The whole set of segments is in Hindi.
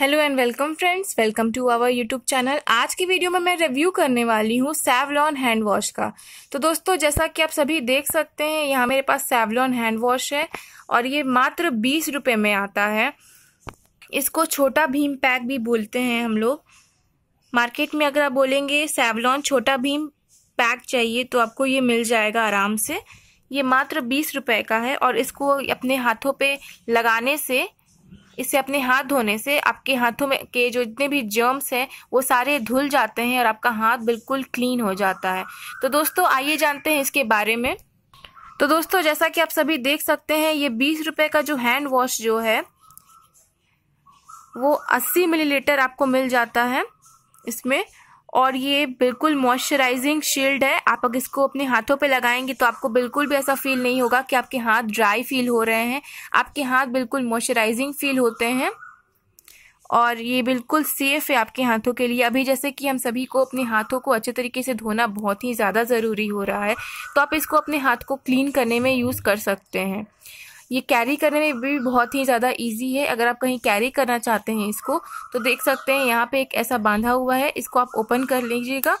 hello and welcome friends welcome to our YouTube channel आज की वीडियो में मैं रिव्यू करने वाली हूँ सैवलॉन हैंड वॉश का तो दोस्तों जैसा कि आप सभी देख सकते हैं यहाँ मेरे पास सैवलॉन हैंड वॉश है और ये मात्र बीस रुपये में आता है इसको छोटा भीम पैक भी बोलते हैं हम लोग मार्केट में अगर आप बोलेंगे सैवलॉन छोटा भीम पैक चाहिए तो आपको ये मिल जाएगा आराम से ये मात्र बीस रुपये का है और इसको अपने हाथों पर लगाने से इससे अपने हाथ धोने से आपके हाथों में के जो जितने भी जर्म्स हैं वो सारे धुल जाते हैं और आपका हाथ बिल्कुल क्लीन हो जाता है तो दोस्तों आइए जानते हैं इसके बारे में तो दोस्तों जैसा कि आप सभी देख सकते हैं ये बीस रुपये का जो हैंड वॉश जो है वो अस्सी मिलीलीटर आपको मिल जाता है इसमें और ये बिल्कुल मॉइस्चराइजिंग शील्ड है आप अगर इसको अपने हाथों पे लगाएंगे तो आपको बिल्कुल भी ऐसा फील नहीं होगा कि आपके हाथ ड्राई फील हो रहे हैं आपके हाथ बिल्कुल मॉइस्चराइजिंग फील होते हैं और ये बिल्कुल सेफ़ है आपके हाथों के लिए अभी जैसे कि हम सभी को अपने हाथों को अच्छे तरीके से धोना बहुत ही ज़्यादा ज़रूरी हो रहा है तो आप इसको अपने हाथ को क्लीन करने में यूज़ कर सकते हैं ये कैरी करने में भी बहुत ही ज़्यादा इजी है अगर आप कहीं कैरी करना चाहते हैं इसको तो देख सकते हैं यहाँ पे एक ऐसा बांधा हुआ है इसको आप ओपन कर लीजिएगा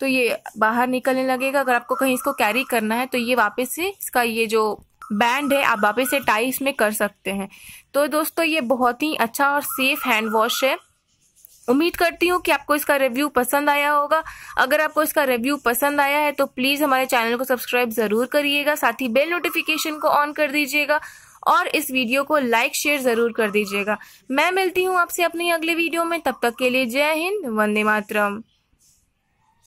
तो ये बाहर निकलने लगेगा अगर आपको कहीं इसको कैरी करना है तो ये वापस से इसका ये जो बैंड है आप वापस से टाई इसमें कर सकते हैं तो दोस्तों ये बहुत ही अच्छा और सेफ हैंड वॉश है उम्मीद करती हूँ कि आपको इसका रिव्यू पसंद आया होगा अगर आपको इसका रिव्यू पसंद आया है तो प्लीज़ हमारे चैनल को सब्सक्राइब ज़रूर करिएगा साथ ही बेल नोटिफिकेशन को ऑन कर दीजिएगा और इस वीडियो को लाइक शेयर ज़रूर कर दीजिएगा मैं मिलती हूँ आपसे अपनी अगले वीडियो में तब तक के लिए जय हिंद वंदे मातरम